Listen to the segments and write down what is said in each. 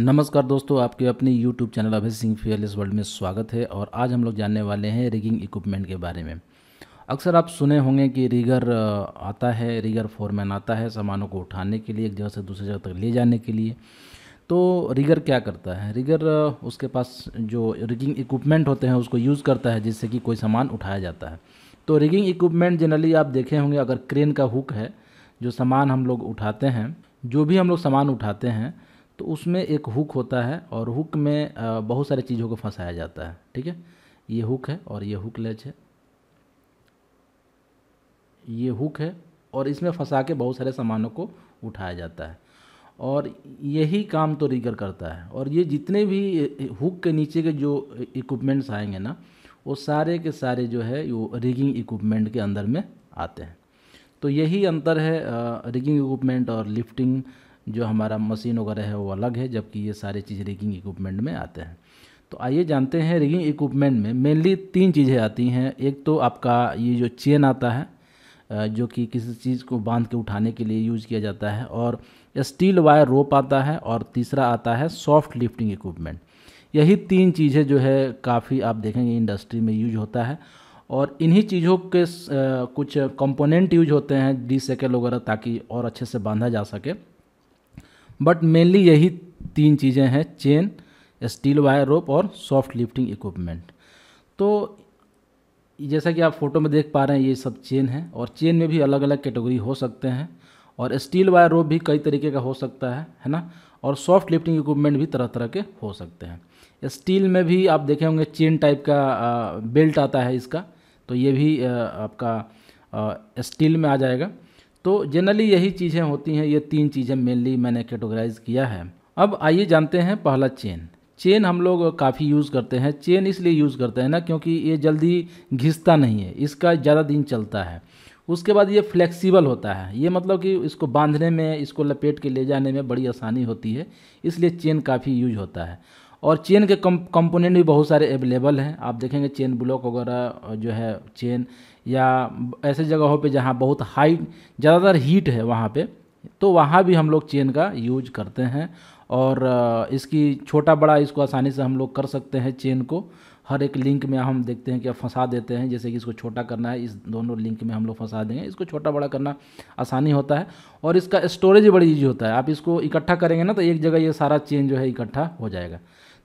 नमस्कार दोस्तों आपके अपने YouTube channel Abhay Singh fearless world में स्वागत है और आज हम लोग जानने वाले हैं रिगिंग इक्विपमेंट के बारे में अक्सर आप सुने होंगे कि रिगर आता है रिगर फोरमैन आता है सामानों को उठाने के लिए एक जगह से दूसरी जगह तक ले जाने के लिए तो रिगर क्या करता है रिगर उसके पास जो रिगिंग इक्विपमेंट होते हैं उसको यूज़ करता है जिससे कि कोई सामान उठाया जाता है तो रिगिंग इक्विपमेंट जनरली आप देखे होंगे अगर क्रेन का हुक है जो सामान हम लोग उठाते हैं जो भी हम लोग सामान उठाते हैं तो उसमें एक हुक होता है और हुक में बहुत सारे चीज़ों को फंसाया जाता है ठीक है ये हुक है और ये हुक लेच है ये हुक है और इसमें फंसा के बहुत सारे सामानों को उठाया जाता है और यही काम तो रिगर करता है और ये जितने भी हुक के नीचे के जो इक्विपमेंट्स आएंगे ना वो सारे के सारे जो है वो रिगिंग इक्विपमेंट के अंदर में आते हैं तो यही अंतर है रिगिंग इक्विपमेंट और लिफ्टिंग जो हमारा मशीन वगैरह है वो अलग है जबकि ये सारे चीज़ रिगिंग इक्विपमेंट में आते हैं तो आइए जानते हैं रिगिंग इक्विपमेंट में मेनली तीन चीज़ें आती हैं एक तो आपका ये जो चेन आता है जो कि किसी चीज़ को बांध के उठाने के लिए यूज़ किया जाता है और स्टील वायर रोप आता है और तीसरा आता है सॉफ्ट लिफ्टिंग इक्विपमेंट यही तीन चीज़ें जो है काफ़ी आप देखेंगे इंडस्ट्री में यूज होता है और इन्हीं चीज़ों के कुछ कंपोनेंट यूज होते हैं डी सेकेल वगैरह ताकि और अच्छे से बांधा जा सके बट मेनली यही तीन चीज़ें हैं चेन स्टील वायर रोप और सॉफ्ट लिफ्टिंग इक्विपमेंट तो जैसा कि आप फोटो में देख पा रहे हैं ये सब चेन है और चेन में भी अलग अलग कैटेगरी हो सकते हैं और स्टील वायर रोप भी कई तरीके का हो सकता है है ना और सॉफ्ट लिफ्टिंग इक्विपमेंट भी तरह तरह के हो सकते हैं स्टील में भी आप देखे होंगे चेन टाइप का बेल्ट आता है इसका तो ये भी आपका स्टील में आ जाएगा तो जनरली यही चीज़ें होती हैं ये तीन चीज़ें मेनली मैंने कैटेगराइज किया है अब आइए जानते हैं पहला चेन चेन हम लोग काफ़ी यूज़ करते हैं चेन इसलिए यूज़ करते हैं ना क्योंकि ये जल्दी घिसता नहीं है इसका ज़्यादा दिन चलता है उसके बाद ये फ्लेक्सिबल होता है ये मतलब कि इसको बांधने में इसको लपेट के ले जाने में बड़ी आसानी होती है इसलिए चेन काफ़ी यूज होता है और चेन के कम कंपोनेंट भी बहुत सारे अवेलेबल हैं आप देखेंगे चेन ब्लॉक वगैरह जो है चेन या ऐसे जगहों पे जहाँ बहुत हाई ज़्यादातर हीट है वहाँ पे तो वहाँ भी हम लोग चेन का यूज करते हैं और इसकी छोटा बड़ा इसको आसानी से हम लोग कर सकते हैं चेन को हर एक लिंक में हम देखते हैं कि फंसा देते हैं जैसे कि इसको छोटा करना है इस दोनों लिंक में हम लोग फंसा देंगे इसको छोटा बड़ा करना आसानी होता है और इसका स्टोरेज बड़ी ईजी होता है आप इसको इकट्ठा करेंगे ना तो एक जगह ये सारा चेन जो है इकट्ठा हो जाएगा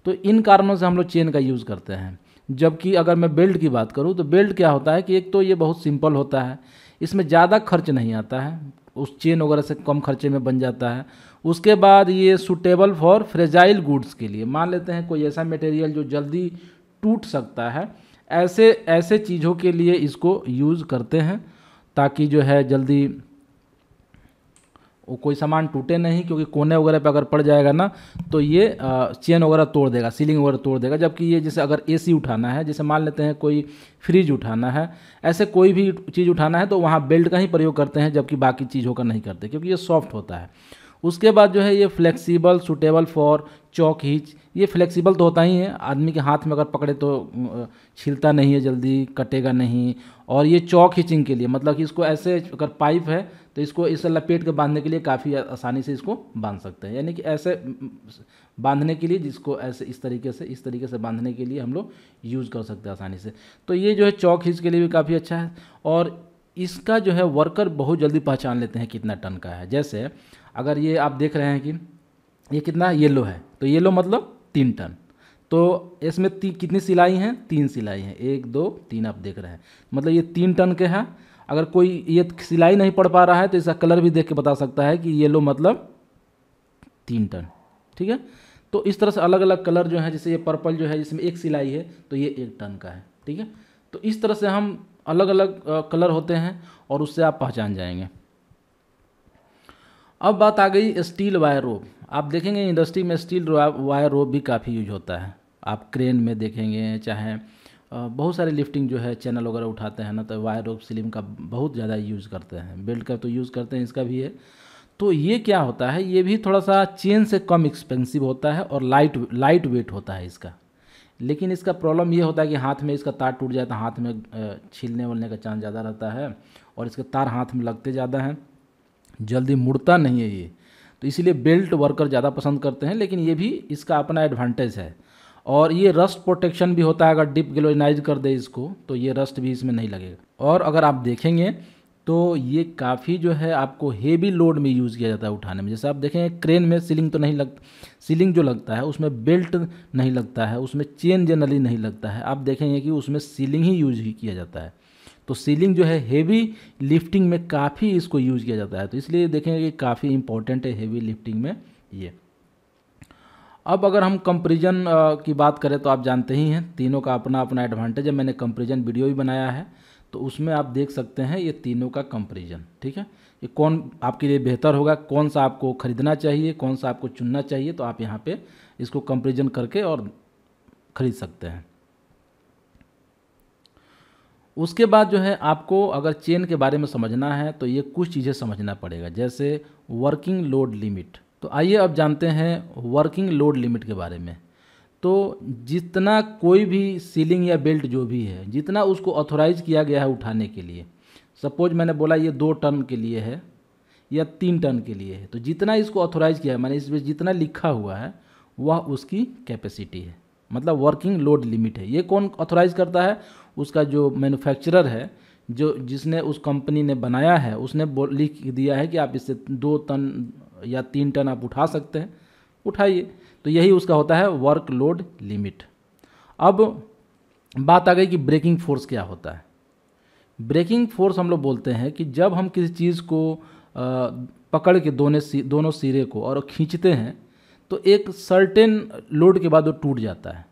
तो इन कारणों से हम लोग चेन का यूज़ करते हैं जबकि अगर मैं बेल्ट की बात करूँ तो बेल्ट क्या होता है कि एक तो ये बहुत सिंपल होता है इसमें ज़्यादा खर्च नहीं आता है उस चेन वगैरह से कम खर्चे में बन जाता है उसके बाद ये सूटेबल फॉर फ्रेजाइल गुड्स के लिए मान लेते हैं कोई ऐसा मटेरियल जो जल्दी टूट सकता है ऐसे ऐसे चीज़ों के लिए इसको यूज़ करते हैं ताकि जो है जल्दी वो कोई सामान टूटे नहीं क्योंकि कोने वगैरह पे अगर पड़ जाएगा ना तो ये चेन वगैरह तोड़ देगा सीलिंग वगैरह तोड़ देगा जबकि ये जैसे अगर एसी उठाना है जैसे मान लेते हैं कोई फ्रिज उठाना है ऐसे कोई भी चीज़ उठाना है तो वहाँ बेल्ट का ही प्रयोग करते हैं जबकि बाकी चीज़ों का नहीं करते क्योंकि ये सॉफ्ट होता है उसके बाद जो है ये flexible suitable for choke hitch ये फ्लेक्सिबल तो होता ही है आदमी के हाथ में अगर पकड़े तो छिलता नहीं है जल्दी कटेगा नहीं और ये चौक हिचिंग के लिए मतलब कि इसको ऐसे अगर पाइप है तो इसको इसे लपेट के बांधने के लिए काफ़ी आसानी से इसको बांध सकते हैं यानी कि ऐसे बांधने के लिए जिसको ऐसे इस तरीके से इस तरीके से बांधने के लिए हम लोग यूज़ कर सकते हैं आसानी से तो ये जो है चौक हिच के लिए भी काफ़ी अच्छा है और इसका जो है वर्कर बहुत जल्दी पहचान लेते हैं कितना टन का है जैसे अगर ये आप देख रहे हैं कि ये कितना येलो है तो येलो मतलब तीन टन तो इसमें ती, कितनी सिलाई हैं तीन सिलाई हैं एक दो तीन आप देख रहे हैं मतलब ये तीन टन के हैं अगर कोई ये सिलाई नहीं पड़ पा रहा है तो इसका कलर भी देख के बता सकता है कि येलो मतलब तीन टन ठीक है तो इस तरह से अलग अलग कलर जो है जैसे ये पर्पल जो है जिसमें एक सिलाई है तो ये एक टन का है ठीक है तो इस तरह से हम अलग अलग कलर होते हैं और उससे आप पहचान जाएंगे अब बात आ गई स्टील वायर रोप आप देखेंगे इंडस्ट्री में स्टील वायर रोप भी काफ़ी यूज होता है आप क्रेन में देखेंगे चाहे बहुत सारे लिफ्टिंग जो है चैनल वगैरह उठाते हैं ना तो वायर रोप स्लिम का बहुत ज़्यादा यूज़ करते हैं बेल्ट का तो यूज़ करते हैं इसका भी है तो ये क्या होता है ये भी थोड़ा सा चेन से कम एक्सपेंसिव होता है और लाइट लाइट वेट होता है इसका लेकिन इसका प्रॉब्लम ये होता है कि हाथ में इसका तार टूट जाए तो हाथ में छीलने वलने का चांस ज़्यादा रहता है और इसके तार हाथ में लगते ज़्यादा हैं जल्दी मुड़ता नहीं है ये तो इसीलिए बेल्ट वर्कर ज़्यादा पसंद करते हैं लेकिन ये भी इसका अपना एडवांटेज है और ये रस्ट प्रोटेक्शन भी होता है अगर डिप ग्लोइनाइज कर दे इसको तो ये रस्ट भी इसमें नहीं लगेगा और अगर आप देखेंगे तो ये काफ़ी जो है आपको हेवी लोड में यूज़ किया जाता है उठाने में जैसे आप देखें क्रेन में सीलिंग तो नहीं लग सीलिंग जो लगता है उसमें बेल्ट नहीं लगता है उसमें चेन जनरली नहीं लगता है आप देखेंगे कि उसमें सीलिंग ही यूज ही किया जाता है तो सीलिंग जो है हेवी लिफ्टिंग में काफ़ी इसको यूज किया जाता है तो इसलिए देखेंगे कि काफ़ी इंपॉर्टेंट है हेवी लिफ्टिंग में ये अब अगर हम कंपेरिजन की बात करें तो आप जानते ही हैं तीनों का अपना अपना एडवांटेज है मैंने कंपेरिजन वीडियो भी बनाया है तो उसमें आप देख सकते हैं ये तीनों का कंपेरिजन ठीक है ये कौन आपके लिए बेहतर होगा कौन सा आपको ख़रीदना चाहिए कौन सा आपको चुनना चाहिए तो आप यहाँ पे इसको कंपेरिजन करके और ख़रीद सकते हैं उसके बाद जो है आपको अगर चेन के बारे में समझना है तो ये कुछ चीज़ें समझना पड़ेगा जैसे वर्किंग लोड लिमिट तो आइए अब जानते हैं वर्किंग लोड लिमिट के बारे में तो जितना कोई भी सीलिंग या बेल्ट जो भी है जितना उसको ऑथोराइज किया गया है उठाने के लिए सपोज मैंने बोला ये दो टन के लिए है या तीन टन के लिए है तो जितना इसको ऑथोराइज किया है मैंने इसमें जितना लिखा हुआ है वह उसकी कैपेसिटी है मतलब वर्किंग लोड लिमिट है ये कौन ऑथोराइज करता है उसका जो मैन्युफैक्चरर है जो जिसने उस कंपनी ने बनाया है उसने लिख दिया है कि आप इससे दो टन या तीन टन आप उठा सकते हैं उठाइए तो यही उसका होता है वर्क लोड लिमिट अब बात आ गई कि ब्रेकिंग फोर्स क्या होता है ब्रेकिंग फोर्स हम लोग बोलते हैं कि जब हम किसी चीज़ को पकड़ के दोनों सी दोनों सिरे को और खींचते हैं तो एक सर्टेन लोड के बाद वो टूट जाता है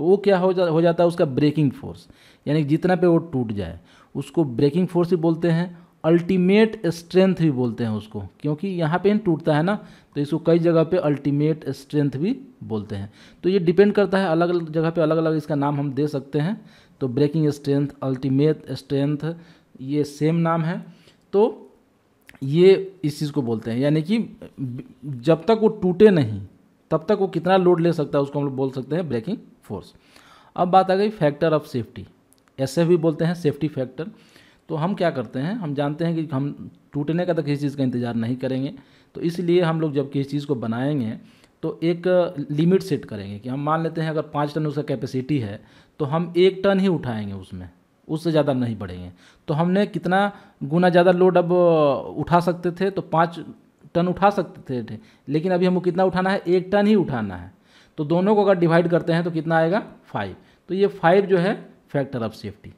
तो वो क्या हो जा हो जाता है उसका ब्रेकिंग फोर्स यानी जितना पे वो टूट जाए उसको ब्रेकिंग फोर्स ही बोलते हैं अल्टीमेट स्ट्रेंथ भी बोलते हैं उसको क्योंकि यहाँ पे टूटता है ना तो इसको कई जगह पे अल्टीमेट स्ट्रेंथ भी बोलते हैं तो ये डिपेंड करता है अलग अलग जगह पे अलग अलग इसका नाम हम दे सकते हैं तो ब्रेकिंग स्ट्रेंथ अल्टीमेट स्ट्रेंथ ये सेम नाम है तो ये इस चीज़ को बोलते हैं यानी कि जब तक वो टूटे नहीं तब तक वो कितना लोड ले सकता है उसको हम लोग बोल सकते हैं ब्रेकिंग फोर्स अब बात आ गई फैक्टर ऑफ सेफ्टी एस भी बोलते हैं सेफ्टी फैक्टर तो हम क्या करते हैं हम जानते हैं कि हम टूटने का तो किसी चीज़ का इंतज़ार नहीं करेंगे तो इसलिए हम लोग जब किसी चीज़ को बनाएंगे तो एक लिमिट सेट करेंगे कि हम मान लेते हैं अगर पाँच टन उसका कैपेसिटी है तो हम एक टन ही उठाएंगे उसमें उससे ज़्यादा नहीं बढ़ेंगे तो हमने कितना गुना ज़्यादा लोड अब उठा सकते थे तो पाँच टन उठा सकते थे लेकिन अभी हमको कितना उठाना है एक टन ही उठाना है तो दोनों को अगर डिवाइड करते हैं तो कितना आएगा फाइव तो ये फाइव जो है फैक्टर ऑफ सेफ्टी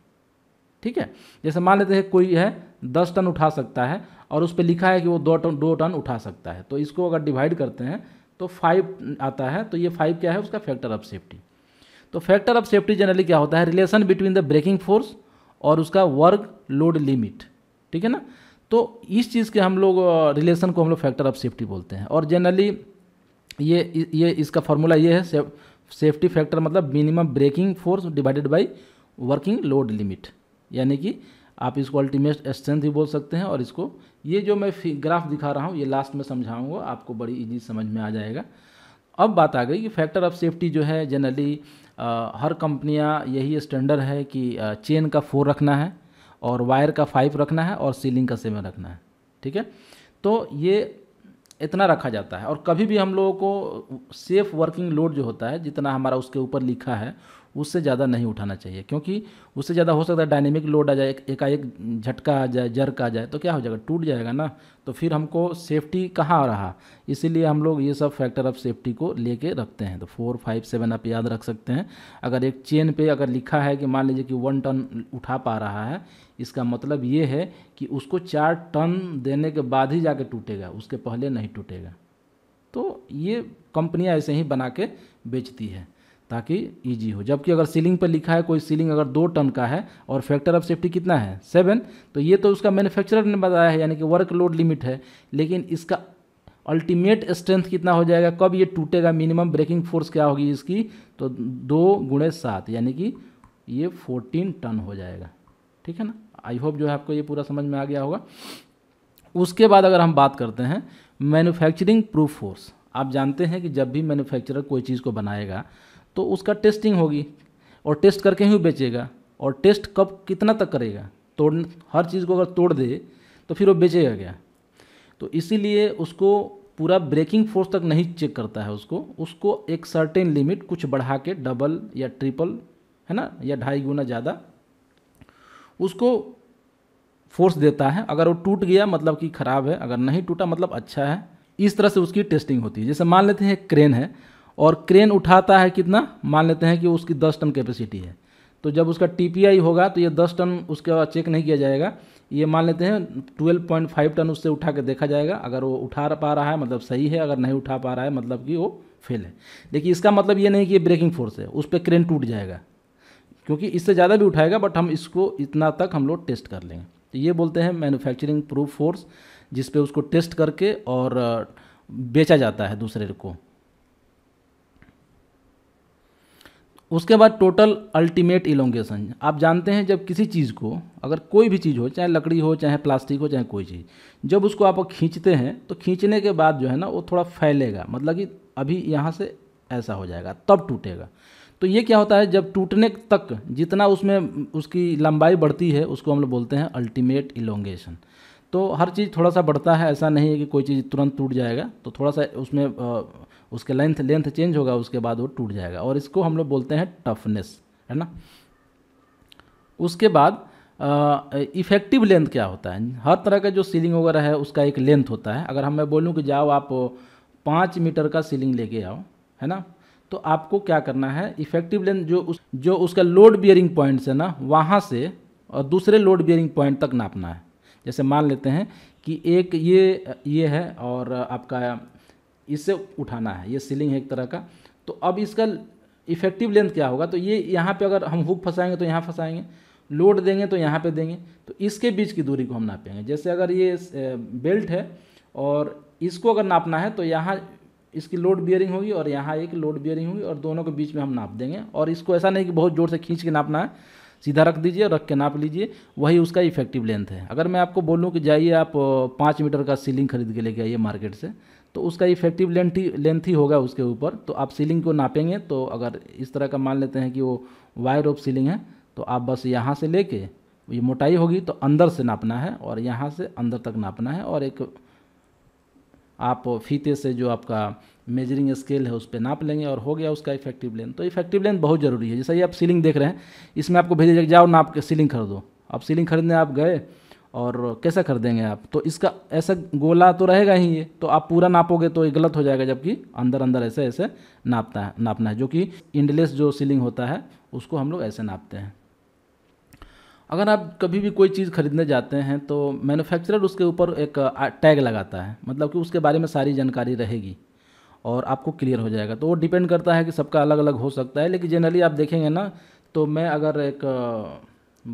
ठीक है जैसे मान लेते हैं कोई है दस टन उठा सकता है और उस पर लिखा है कि वो दो टन दो टन उठा सकता है तो इसको अगर डिवाइड करते हैं तो फाइव आता है तो ये फाइव क्या है उसका फैक्टर ऑफ सेफ्टी तो फैक्टर ऑफ सेफ्टी जनरली क्या होता है relation between the breaking force और उसका वर्क लोड लिमिट ठीक है ना तो इस चीज़ के हम लोग रिलेशन को हम लोग फैक्टर ऑफ सेफ्टी बोलते हैं और जनरली ये ये इसका फार्मूला ये है सेफ्टी फैक्टर मतलब minimum breaking force divided by working load limit यानी कि आप इसको अल्टीमेट स्ट्रेंथ भी बोल सकते हैं और इसको ये जो मैं ग्राफ दिखा रहा हूँ ये लास्ट में समझाऊँगा आपको बड़ी ईजी समझ में आ जाएगा अब बात आ गई कि फैक्टर ऑफ सेफ्टी जो है जनरली हर कंपनियाँ यही स्टैंडर्ड है कि आ, चेन का फोर रखना है और वायर का फाइव रखना है और सीलिंग का सेवन रखना है ठीक है तो ये इतना रखा जाता है और कभी भी हम लोगों को सेफ़ वर्किंग लोड जो होता है जितना हमारा उसके ऊपर लिखा है उससे ज़्यादा नहीं उठाना चाहिए क्योंकि उससे ज़्यादा हो सकता है डायनेमिक लोड आ जाए एकाएक झटका आ जाए जर्क आ जाए तो क्या हो जाएगा टूट जाएगा ना तो फिर हमको सेफ्टी कहाँ आ रहा इसीलिए हम लोग ये सब फैक्टर ऑफ सेफ्टी को लेके रखते हैं तो फोर फाइव सेवन आप याद रख सकते हैं अगर एक चेन पे अगर लिखा है कि मान लीजिए कि वन टन उठा पा रहा है इसका मतलब ये है कि उसको चार टन देने के बाद ही जाके टूटेगा उसके पहले नहीं टूटेगा तो ये कंपनियाँ ऐसे ही बना के बेचती है ताकि ईजी हो जबकि अगर सीलिंग पर लिखा है कोई सीलिंग अगर दो टन का है और फैक्टर ऑफ सेफ्टी कितना है सेवन तो ये तो उसका मैन्युफैक्चरर ने बताया है यानी कि वर्क लोड लिमिट है लेकिन इसका अल्टीमेट स्ट्रेंथ कितना हो जाएगा कब ये टूटेगा मिनिमम ब्रेकिंग फोर्स क्या होगी इसकी तो दो गुणे सात यानी कि ये फोर्टीन टन हो जाएगा ठीक है ना आई होप जो है आपको ये पूरा समझ में आ गया होगा उसके बाद अगर हम बात करते हैं मैन्युफैक्चरिंग प्रूफ फोर्स आप जानते हैं कि जब भी मैन्युफैक्चरर कोई चीज़ को बनाएगा तो उसका टेस्टिंग होगी और टेस्ट करके ही बेचेगा और टेस्ट कब कितना तक करेगा तोड़ हर चीज़ को अगर तोड़ दे तो फिर वो बेचेगा क्या तो इसीलिए उसको पूरा ब्रेकिंग फोर्स तक नहीं चेक करता है उसको उसको एक सर्टेन लिमिट कुछ बढ़ा के डबल या ट्रिपल है ना या ढाई गुना ज़्यादा उसको फोर्स देता है अगर वो टूट गया मतलब कि ख़राब है अगर नहीं टूटा मतलब अच्छा है इस तरह से उसकी टेस्टिंग होती है जैसे मान लेते हैं क्रेन है और क्रेन उठाता है कितना मान लेते हैं कि उसकी दस टन कैपेसिटी है तो जब उसका टी होगा तो ये दस टन उसके बाद चेक नहीं किया जाएगा ये मान लेते हैं ट्वेल्व पॉइंट फाइव टन उससे उठा के देखा जाएगा अगर वो उठा पा रहा है मतलब सही है अगर नहीं उठा पा रहा है मतलब कि वो फेल है देखिए इसका मतलब ये नहीं कि ये ब्रेकिंग फोर्स है उस पर क्रेन टूट जाएगा क्योंकि इससे ज़्यादा भी उठाएगा बट हम इसको इतना तक हम लोग टेस्ट कर लेंगे तो ये बोलते हैं मैनुफैक्चरिंग प्रूफ फोर्स जिसपे उसको टेस्ट करके और बेचा जाता है दूसरे को उसके बाद टोटल अल्टीमेट इलोंगेशन आप जानते हैं जब किसी चीज़ को अगर कोई भी चीज़ हो चाहे लकड़ी हो चाहे प्लास्टिक हो चाहे कोई चीज़ जब उसको आप खींचते हैं तो खींचने के बाद जो है ना वो थोड़ा फैलेगा मतलब कि अभी यहाँ से ऐसा हो जाएगा तब टूटेगा तो ये क्या होता है जब टूटने तक जितना उसमें उसकी लंबाई बढ़ती है उसको हम लोग बोलते हैं अल्टीमेट इलोंगेशन तो हर चीज़ थोड़ा सा बढ़ता है ऐसा नहीं है कि कोई चीज़ तुरंत टूट जाएगा तो थोड़ा सा उसमें उसके लेंथ लेंथ चेंज होगा उसके बाद वो टूट जाएगा और इसको हम लोग बोलते हैं टफनेस है ना उसके बाद इफेक्टिव लेंथ क्या होता है हर तरह का जो सीलिंग वगैरह है उसका एक लेंथ होता है अगर हम मैं बोलूँ कि जाओ आप पाँच मीटर का सीलिंग लेके आओ है ना तो आपको क्या करना है इफेक्टिव लेंथ जो उस जो उसका लोड बियरिंग पॉइंट्स है ना वहाँ से और दूसरे लोड बियरिंग पॉइंट तक नापना है जैसे मान लेते हैं कि एक ये ये है और आपका इससे उठाना है ये सीलिंग है एक तरह का तो अब इसका इफेक्टिव लेंथ क्या होगा तो ये यहाँ पे अगर हम हुक फंसाएंगे तो यहाँ फंसाएंगे लोड देंगे तो यहाँ पे देंगे तो इसके बीच की दूरी को हम नापेंगे जैसे अगर ये बेल्ट है और इसको अगर नापना है तो यहाँ इसकी लोड बियरिंग होगी और यहाँ एक लोड बियरिंग होगी और दोनों के बीच में हम नाप देंगे और इसको ऐसा नहीं कि बहुत ज़ोर से खींच के नापना है सीधा रख दीजिए रख के नाप लीजिए वही उसका इफेक्टिव लेंथ है अगर मैं आपको बोलूँ कि जाइए आप पाँच मीटर का सीलिंग खरीद के लेके आइए मार्केट से तो उसका इफेक्टिव लेंथ ही लेंथ ही होगा उसके ऊपर तो आप सीलिंग को नापेंगे तो अगर इस तरह का मान लेते हैं कि वो वायर ऑफ सीलिंग है तो आप बस यहाँ से लेके ये मोटाई होगी तो अंदर से नापना है और यहाँ से अंदर तक नापना है और एक आप फीते से जो आपका मेजरिंग स्केल है उस पर नाप लेंगे और हो गया उसका इफेक्टिव लेंथ तो इफेक्टिव लेंथ बहुत ज़रूरी है जैसा ये आप सीलिंग देख रहे हैं इसमें आपको भेजे जाओ नाप के सीलिंग खरीदो आप सीलिंग खरीदने आप गए और कैसा कर देंगे आप तो इसका ऐसा गोला तो रहेगा ही ये तो आप पूरा नापोगे तो ये गलत हो जाएगा जबकि अंदर अंदर ऐसे ऐसे नापता है नापना है जो कि इंडलेस जो सीलिंग होता है उसको हम लोग ऐसे नापते हैं अगर आप कभी भी कोई चीज़ खरीदने जाते हैं तो मैन्युफैक्चरर उसके ऊपर एक टैग लगाता है मतलब कि उसके बारे में सारी जानकारी रहेगी और आपको क्लियर हो जाएगा तो वो डिपेंड करता है कि सबका अलग अलग हो सकता है लेकिन जनरली आप देखेंगे ना तो मैं अगर एक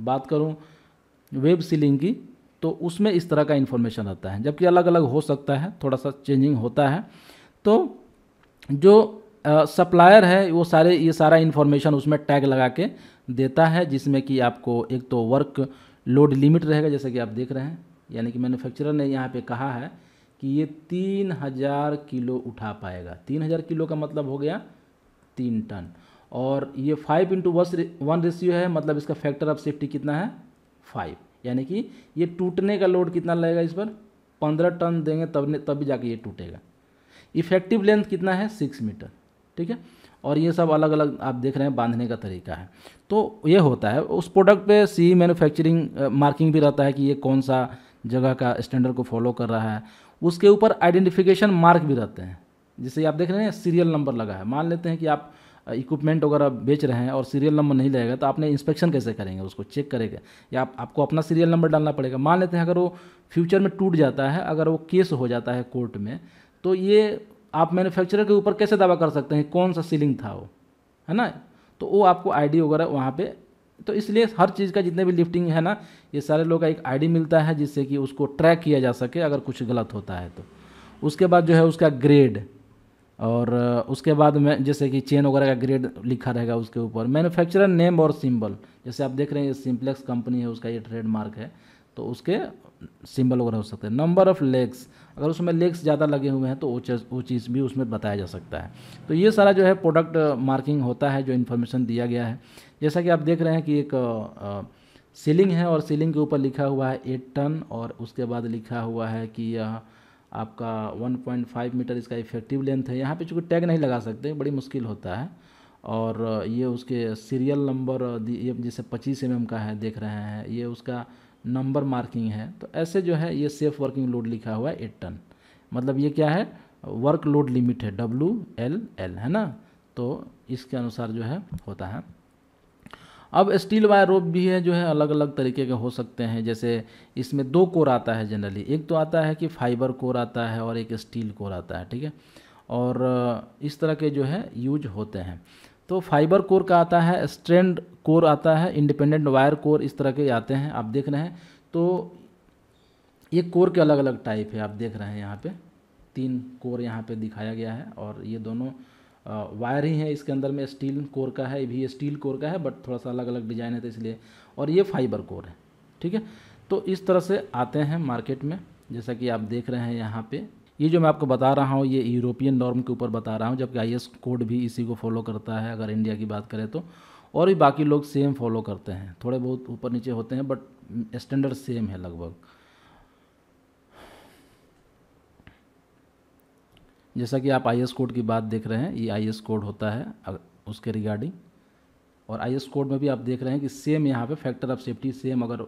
बात करूँ वेब सीलिंग की तो उसमें इस तरह का इन्फॉर्मेशन आता है जबकि अलग अलग हो सकता है थोड़ा सा चेंजिंग होता है तो जो सप्लायर है वो सारे ये सारा इन्फॉर्मेशन उसमें टैग लगा के देता है जिसमें कि आपको एक तो वर्क लोड लिमिट रहेगा जैसे कि आप देख रहे हैं यानी कि मैन्युफैक्चरर ने यहाँ पे कहा है कि ये तीन हज़ार किलो उठा पाएगा तीन हज़ार किलो का मतलब हो गया तीन टन और ये फाइव इंटू वन रेशियो है मतलब इसका फैक्टर ऑफ सेफ्टी कितना है फाइव यानी कि ये टूटने का लोड कितना लगेगा इस पर पंद्रह टन देंगे तब तभी जाके ये टूटेगा इफेक्टिव लेंथ कितना है सिक्स मीटर ठीक है और ये सब अलग अलग आप देख रहे हैं बांधने का तरीका है तो ये होता है उस प्रोडक्ट पे सी मैन्युफैक्चरिंग मार्किंग भी रहता है कि ये कौन सा जगह का स्टैंडर्ड को फॉलो कर रहा है उसके ऊपर आइडेंटिफिकेशन मार्क भी रहते हैं जिसे आप देख रहे हैं सीरियल नंबर लगा है मान लेते हैं कि आप इक्विपमेंट वगैरह बेच रहे हैं और सीरियल नंबर नहीं लगेगा तो आपने इंस्पेक्शन कैसे करेंगे उसको चेक करेगा या आप, आपको अपना सीरियल नंबर डालना पड़ेगा मान लेते हैं अगर वो फ्यूचर में टूट जाता है अगर वो केस हो जाता है कोर्ट में तो ये आप मैन्युफैक्चरर के ऊपर कैसे दावा कर सकते हैं कौन सा सीलिंग था वो है ना तो वो आपको आईडी वगैरह वहाँ पे तो इसलिए हर चीज़ का जितने भी लिफ्टिंग है ना ये सारे लोग का एक आईडी मिलता है जिससे कि उसको ट्रैक किया जा सके अगर कुछ गलत होता है तो उसके बाद जो है उसका ग्रेड और उसके बाद में जैसे कि चेन वगैरह का ग्रेड लिखा रहेगा उसके ऊपर मैन्युफैक्चरर नेम और सिंबल जैसे आप देख रहे हैं ये सिंप्लेक्स कंपनी है उसका ये ट्रेडमार्क है तो उसके सिंबल वगैरह हो सकते हैं नंबर ऑफ़ लेग्स अगर उसमें लेग्स ज़्यादा लगे हुए हैं तो वो चीज़ वो चीज़ भी उसमें बताया जा सकता है तो ये सारा जो है प्रोडक्ट मार्किंग होता है जो इन्फॉर्मेशन दिया गया है जैसा कि आप देख रहे हैं कि एक सीलिंग है और सीलिंग के ऊपर लिखा हुआ है एट टन और उसके बाद लिखा हुआ है कि यह आपका 1.5 मीटर इसका इफेक्टिव लेंथ है यहाँ पे चूँकि टैग नहीं लगा सकते बड़ी मुश्किल होता है और ये उसके सीरियल नंबर ये जैसे पच्चीस एम का है देख रहे हैं ये उसका नंबर मार्किंग है तो ऐसे जो है ये सेफ वर्किंग लोड लिखा हुआ है एट टन मतलब ये क्या है वर्क लोड लिमिट है डब्लू एल एल है ना तो इसके अनुसार जो है होता है अब स्टील वायर रोप भी है जो है अलग अलग तरीके के हो सकते हैं जैसे इसमें दो कोर आता है जनरली एक तो आता है कि फाइबर कोर आता है और एक स्टील कोर आता है ठीक है और इस तरह के जो है यूज होते हैं तो फाइबर कोर का आता है स्ट्रेंड कोर आता है इंडिपेंडेंट वायर कोर इस तरह के आते हैं आप देख रहे हैं तो ये कोर के अलग अलग टाइप है आप देख रहे हैं यहाँ पे तीन कोर यहाँ पे दिखाया गया है और ये दोनों वायर ही है इसके अंदर में स्टील कोर का है भी स्टील कोर का है बट थोड़ा सा अलग अलग डिज़ाइन है तो इसलिए और ये फाइबर कोर है ठीक है तो इस तरह से आते हैं मार्केट में जैसा कि आप देख रहे हैं यहाँ पे ये जो मैं आपको बता रहा हूँ ये यूरोपियन नॉर्म के ऊपर बता रहा हूँ जबकि आई कोड भी इसी को फॉलो करता है अगर इंडिया की बात करें तो और भी बाकी लोग सेम फॉलो करते हैं थोड़े बहुत ऊपर नीचे होते हैं बट स्टैंडर्ड सेम है लगभग जैसा कि आप आई कोड की बात देख रहे हैं ये आई कोड होता है उसके रिगार्डिंग और आई कोड में भी आप देख रहे हैं कि सेम यहाँ पे फैक्टर ऑफ सेफ्टी सेम अगर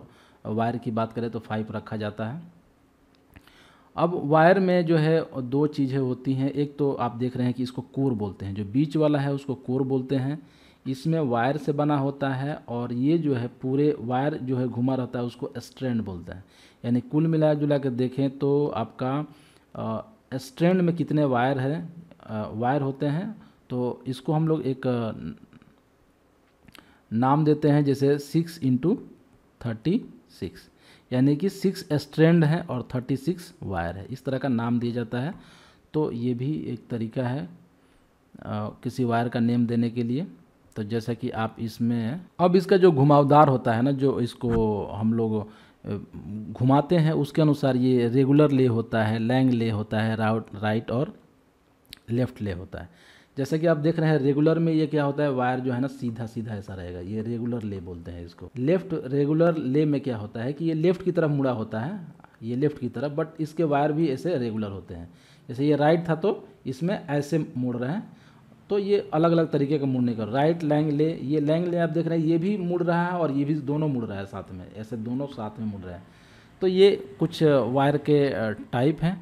वायर की बात करें तो फाइव रखा जाता है अब वायर में जो है दो चीज़ें होती हैं एक तो आप देख रहे हैं कि इसको कोर बोलते हैं जो बीच वाला है उसको कोर बोलते हैं इसमें वायर से बना होता है और ये जो है पूरे वायर जो है घुमा रहता है उसको स्ट्रैंड बोलते हैं यानी कुल मिला जुला कर देखें तो आपका स्ट्रैंड में कितने वायर है वायर होते हैं तो इसको हम लोग एक नाम देते हैं जैसे सिक्स इंटू थर्टी सिक्स यानी कि सिक्स स्ट्रैंड है और थर्टी सिक्स वायर है इस तरह का नाम दिया जाता है तो ये भी एक तरीका है किसी वायर का नेम देने के लिए तो जैसा कि आप इसमें अब इसका जो घुमावदार होता है ना जो इसको हम लोग घुमाते हैं उसके अनुसार ये रेगुलर ले होता है लैंग ले होता है राउट राइट और लेफ़्ट ले होता है जैसा कि आप देख रहे हैं रेगुलर में ये क्या होता है वायर जो है ना सीधा सीधा ऐसा रहेगा ये रेगुलर ले बोलते हैं इसको लेफ़्ट रेगुलर ले में क्या होता है कि ये लेफ़्ट की तरफ मुड़ा होता है ये लेफ़्ट की तरफ बट इसके वायर भी ऐसे रेगुलर होते हैं जैसे ये राइट था तो इसमें ऐसे मुड़ रहे हैं तो ये अलग अलग तरीके का मुड़ने का राइट लैंग ले ये लैंग ले आप देख रहे हैं ये भी मुड़ रहा है और ये भी दोनों मुड़ रहा है साथ में ऐसे दोनों साथ में मुड़ रहे हैं तो ये कुछ वायर के टाइप हैं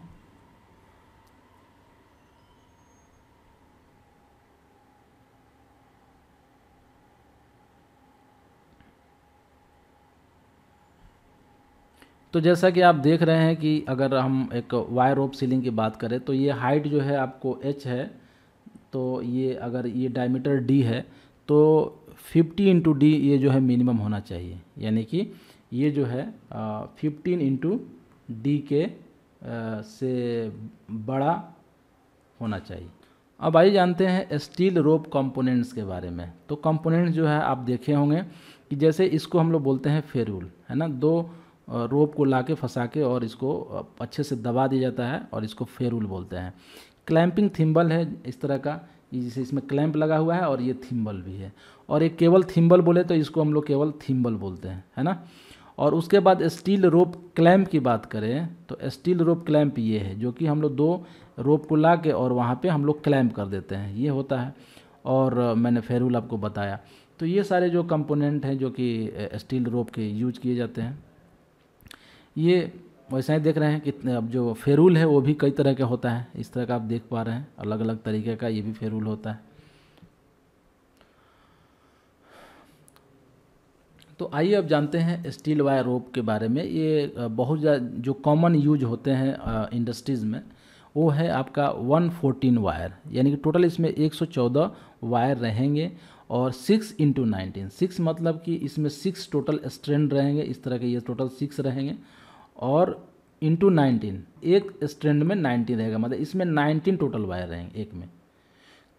तो जैसा कि आप देख रहे हैं कि अगर हम एक वायर रोप सीलिंग की बात करें तो ये हाइट जो है आपको एच है तो ये अगर ये डायमीटर डी है तो 15 इंटू डी ये जो है मिनिमम होना चाहिए यानी कि ये जो है फिफ्टीन इंटू डी के आ, से बड़ा होना चाहिए अब आइए जानते हैं स्टील रोप कंपोनेंट्स के बारे में तो कंपोनेंट्स जो है आप देखे होंगे कि जैसे इसको हम लोग बोलते हैं फेरूल है ना दो रोप को ला के फंसा के और इसको अच्छे से दबा दिया जाता है और इसको फेरूल बोलते हैं क्लैंपिंग थिम्बल है इस तरह का जिसे इसमें क्लैंप लगा हुआ है और ये थिम्बल भी है और ये केवल थिम्बल बोले तो इसको हम लोग केवल थिम्बल बोलते हैं है ना और उसके बाद स्टील रोप क्लैम्प की बात करें तो स्टील रोप क्लैम्प ये है जो कि हम लोग दो रोप को ला के और वहाँ पे हम लोग क्लैम्प कर देते हैं ये होता है और मैंने फेरूल आपको बताया तो ये सारे जो कंपोनेंट हैं जो कि स्टील रोप के यूज किए जाते हैं ये वैसा ही देख रहे हैं कितने अब जो फेरूल है वो भी कई तरह के होता है इस तरह का आप देख पा रहे हैं अलग अलग तरीके का ये भी फेरूल होता है तो आइए अब जानते हैं स्टील वायर रोप के बारे में ये बहुत ज़्यादा जो कॉमन यूज होते हैं इंडस्ट्रीज़ में वो है आपका 114 वायर यानी कि टोटल इसमें 114 वायर रहेंगे और 6 इंटू नाइनटीन सिक्स मतलब कि इसमें सिक्स टोटल स्ट्रेंड रहेंगे इस तरह के ये टोटल सिक्स रहेंगे और इंटू नाइनटीन एक स्ट्रैंड में नाइनटीन रहेगा मतलब इसमें नाइनटीन टोटल वायर रहेंगे एक में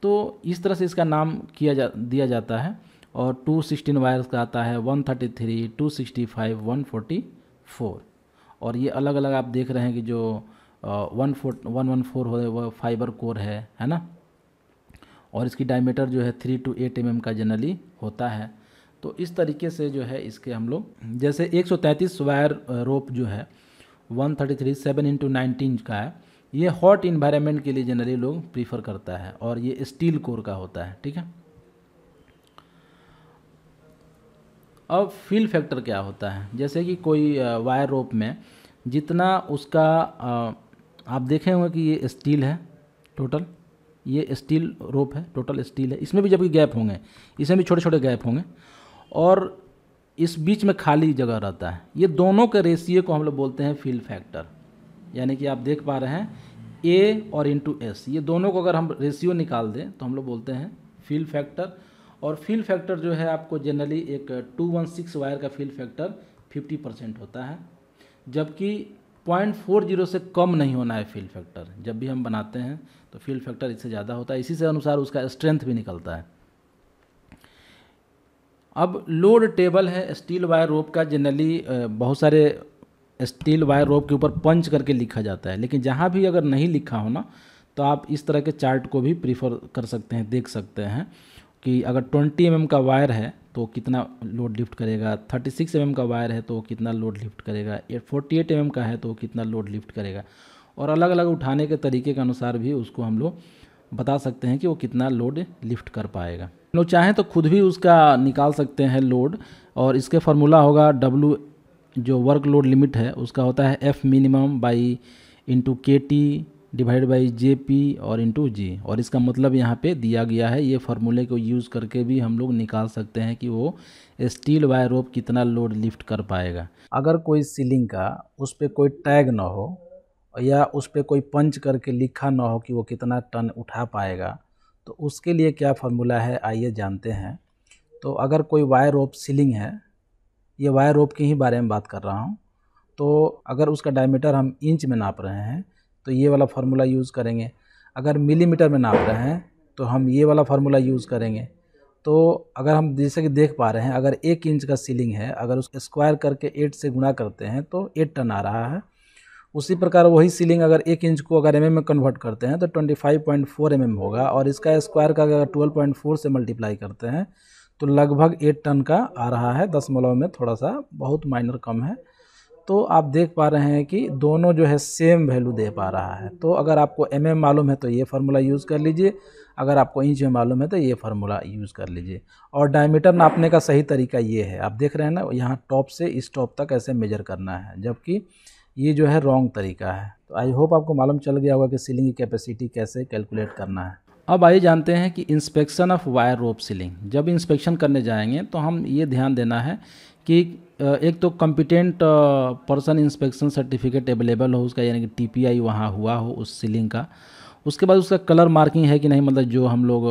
तो इस तरह से इसका नाम किया जा दिया जाता है और टू सिक्सटीन वायर्स का आता है one thirty three two sixty five one forty four और ये अलग अलग आप देख रहे हैं कि जो one four one one four हो वह फाइबर कोर है है ना और इसकी डायमीटर जो है थ्री टू एट एम का जनरली होता है तो इस तरीके से जो है इसके हम लोग जैसे 133 वायर रोप जो है 133 thirty three seven into nineteen का है ये हॉट इन्वायरमेंट के लिए जनरली लोग प्रीफर करता है और ये स्टील कोर का होता है ठीक है अब फील फैक्टर क्या होता है जैसे कि कोई वायर रोप में जितना उसका आप देखें होंगे कि ये स्टील है टोटल ये स्टील रोप है टोटल स्टील है इसमें भी जबकि गैप होंगे इसमें भी छोटे छोटे गैप होंगे और इस बीच में खाली जगह रहता है ये दोनों के रेशियो को हम लोग बोलते हैं फील फैक्टर यानी कि आप देख पा रहे हैं ए और इंटू एस ये दोनों को अगर हम रेशियो निकाल दें तो हम लोग बोलते हैं फील फैक्टर और फील फैक्टर जो है आपको जनरली एक टू वन सिक्स वायर का फील फैक्टर फिफ्टी परसेंट होता है जबकि पॉइंट फोर जीरो से कम नहीं होना है फील फैक्टर जब भी हम बनाते हैं तो फील फैक्टर इससे ज़्यादा होता है इसी से अनुसार उसका स्ट्रेंथ भी निकलता है अब लोड टेबल है स्टील वायर रोप का जनरली बहुत सारे स्टील वायर रोप के ऊपर पंच करके लिखा जाता है लेकिन जहाँ भी अगर नहीं लिखा हो ना तो आप इस तरह के चार्ट को भी प्रीफर कर सकते हैं देख सकते हैं कि अगर 20 एम mm का वायर है तो कितना लोड लिफ्ट करेगा 36 सिक्स mm का वायर है तो कितना लोड लिफ्ट करेगा या फोर्टी एट mm का है तो कितना लोड लिफ्ट करेगा और अलग अलग उठाने के तरीके के अनुसार भी उसको हम लोग बता सकते हैं कि वो कितना लोड लिफ्ट कर पाएगा लोग चाहें तो खुद भी उसका निकाल सकते हैं लोड और इसके फार्मूला होगा डब्ल्यू जो वर्क लोड लिमिट है उसका होता है F minimum by into K T divide by J P और इंटू जी और इसका मतलब यहाँ पे दिया गया है ये फार्मूले को यूज़ करके भी हम लोग निकाल सकते हैं कि वो स्टील वायर रोप कितना लोड लिफ्ट कर पाएगा अगर कोई सीलिंग का उस पर कोई टैग ना हो या उस पर कोई पंच करके लिखा ना हो कि वो कितना टन उठा पाएगा तो उसके लिए क्या फार्मूला है आइए जानते हैं तो अगर कोई वायर रोप सीलिंग है ये वायर रोप के ही बारे में बात कर रहा हूँ तो अगर उसका डायमीटर हम इंच में नाप रहे हैं तो ये वाला फार्मूला यूज़ करेंगे अगर मिलीमीटर में नाप रहे हैं तो हम ये वाला फार्मूला यूज़ करेंगे तो अगर हम जैसे कि देख पा रहे हैं अगर एक इंच का सीलिंग है अगर उस स्क्वायर करके एट से गुणा करते हैं तो एट टन आ रहा है उसी प्रकार वही सीलिंग अगर एक इंच को अगर एम mm में कन्वर्ट करते हैं तो 25.4 एम mm होगा और इसका स्क्वायर का अगर 12.4 से मल्टीप्लाई करते हैं तो लगभग एट टन का आ रहा है दशमलव में थोड़ा सा बहुत माइनर कम है तो आप देख पा रहे हैं कि दोनों जो है सेम वैल्यू दे पा रहा है तो अगर आपको एम mm मालूम है तो ये फार्मूला यूज़ कर लीजिए अगर आपको इंच में मालूम है तो ये फार्मूला यूज़ कर लीजिए और डायमीटर नापने का सही तरीका ये है आप देख रहे हैं ना यहाँ टॉप से इस टॉप तक ऐसे मेजर करना है जबकि ये जो है रॉन्ग तरीका है तो आई होप आपको मालूम चल गया होगा कि सीलिंग की कैपेसिटी कैसे कैलकुलेट करना है अब आइए जानते हैं कि inspection of wire rope sling जब इंस्पेक्शन करने जाएंगे तो हम ये ध्यान देना है कि एक तो competent person inspection certificate available हो उसका यानी कि टी पी आई वहाँ हुआ हो उस सीलिंग का उसके बाद उसका कलर मार्किंग है कि नहीं मतलब जो हम लोग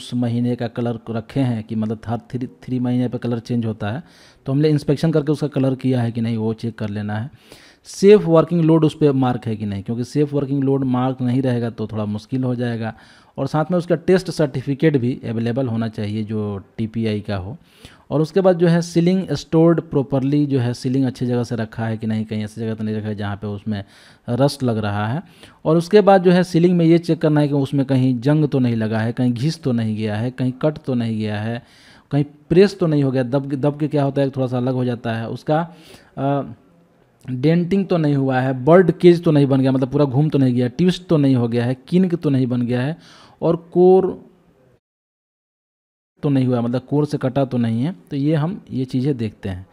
उस महीने का कलर रखे हैं कि मतलब हर थ्री थ्री महीने पर कलर चेंज होता है तो हमने इंस्पेक्शन करके उसका कलर किया है कि नहीं वो चेक कर लेना है सेफ़ वर्किंग लोड उस पर मार्क है कि नहीं क्योंकि सेफ़ वर्किंग लोड मार्क नहीं रहेगा तो थोड़ा मुश्किल हो जाएगा और साथ में उसका टेस्ट सर्टिफिकेट भी अवेलेबल होना चाहिए जो टी का हो और उसके बाद जो है सीलिंग स्टोर्ड प्रॉपरली जो है सीलिंग अच्छी जगह से रखा है कि नहीं कहीं ऐसी जगह तो नहीं रखा है जहाँ पर उसमें रस्ट लग रहा है और उसके बाद जो है सीलिंग में ये चेक करना है कि उसमें कहीं जंग तो नहीं लगा है कहीं घिस तो नहीं गया है कहीं कट तो नहीं गया है कहीं प्रेस तो नहीं हो गया दब दब के क्या होता है थोड़ा सा अलग हो जाता है उसका आ, डेंटिंग तो नहीं हुआ है बर्ड केज तो नहीं बन गया मतलब पूरा घूम तो नहीं गया ट्विस्ट तो नहीं हो गया है किनक तो नहीं बन गया है और कोर तो नहीं हुआ मतलब कोर से कटा तो नहीं है तो ये हम ये चीज़ें देखते हैं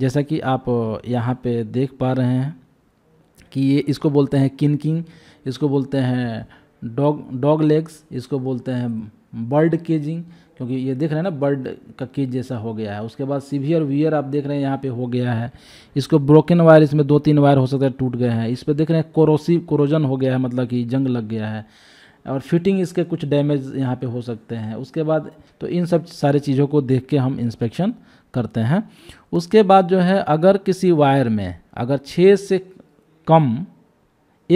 जैसा कि आप यहाँ पे देख पा रहे हैं कि ये इसको बोलते हैं किनकिंग इसको बोलते हैं डॉग डॉग लेग्स इसको बोलते हैं बर्ड केजिंग क्योंकि ये देख रहे हैं ना बर्ड का केज जैसा हो गया है उसके बाद सीवियर वियर आप देख रहे हैं यहाँ पे हो गया है इसको ब्रोकन वायर इसमें दो तीन वायर हो सकता है टूट गए हैं इस पर देख रहे हैं कोरोसिव कोरोजन हो गया है मतलब कि जंग लग गया है और फिटिंग इसके कुछ डैमेज यहाँ पे हो सकते हैं उसके बाद तो इन सब सारे चीज़ों को देख के हम इंस्पेक्शन करते हैं उसके बाद जो है अगर किसी वायर में अगर छः से कम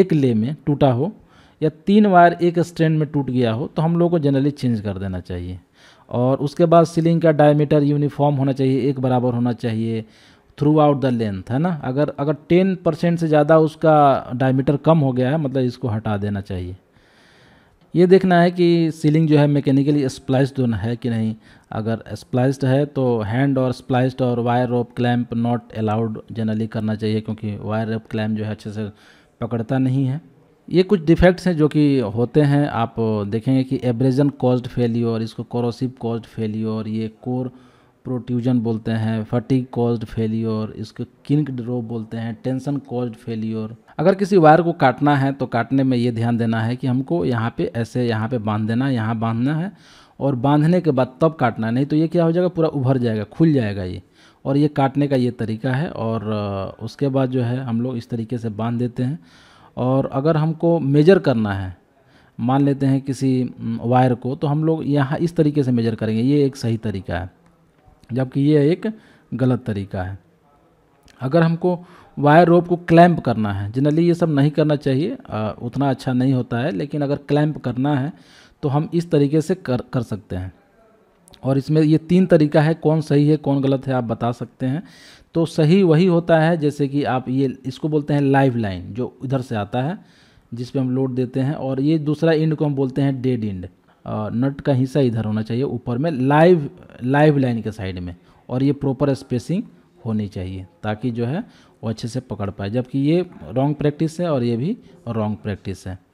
एक ले में टूटा हो या तीन वायर एक स्ट्रैंड में टूट गया हो तो हम लोग को जनरली चेंज कर देना चाहिए और उसके बाद सीलिंग का डायमीटर यूनिफॉर्म होना चाहिए एक बराबर होना चाहिए थ्रू आउट द लेंथ है ना अगर अगर टेन परसेंट से ज़्यादा उसका डायमीटर कम हो गया है मतलब इसको हटा देना चाहिए ये देखना है कि सीलिंग जो है मैकेनिकली स्प्लाइस्ड है कि नहीं अगर स्प्लाइस्ड है तो हैंड और स्प्लाइस्ड और wire rope clamp not allowed generally करना चाहिए क्योंकि वायर रोप क्लैम्प जो है अच्छे से पकड़ता नहीं है ये कुछ डिफेक्ट्स हैं जो कि होते हैं आप देखेंगे कि एब्रेजन कॉज्ड फेल्योर इसको कोरोसिव कॉज्ड फेल्योर ये कोर प्रोट्यूजन बोलते हैं फटिक कॉज्ड फेल्योर इसको किंक ड्रो बोलते हैं टेंशन कॉज्ड फेल्योर अगर किसी वायर को काटना है तो काटने में ये ध्यान देना है कि हमको यहाँ पे ऐसे यहाँ पे बांध देना है यहाँ बांधना है और बांधने के बाद तब काटना नहीं तो ये क्या हो जाएगा पूरा उभर जाएगा खुल जाएगा ये और ये काटने का ये तरीका है और उसके बाद जो है हम लोग इस तरीके से बांध देते हैं और अगर हमको मेजर करना है मान लेते हैं किसी वायर को तो हम लोग यहाँ इस तरीके से मेजर करेंगे ये एक सही तरीका है जबकि ये एक गलत तरीका है अगर हमको वायर रोप को क्लैम्प करना है जनरली ये सब नहीं करना चाहिए उतना अच्छा नहीं होता है लेकिन अगर क्लैम्प करना है तो हम इस तरीके से कर कर सकते हैं और इसमें ये तीन तरीका है कौन सही है कौन गलत है आप बता सकते हैं तो सही वही होता है जैसे कि आप ये इसको बोलते हैं लाइव लाइन जो इधर से आता है जिस पर हम लोड देते हैं और ये दूसरा इंड को हम बोलते हैं डेड इंड नट का हिस्सा इधर होना चाहिए ऊपर में लाइव लाइव लाइन के साइड में और ये प्रॉपर स्पेसिंग होनी चाहिए ताकि जो है वो अच्छे से पकड़ पाए जबकि ये रॉन्ग प्रैक्टिस है और ये भी रॉन्ग प्रैक्टिस है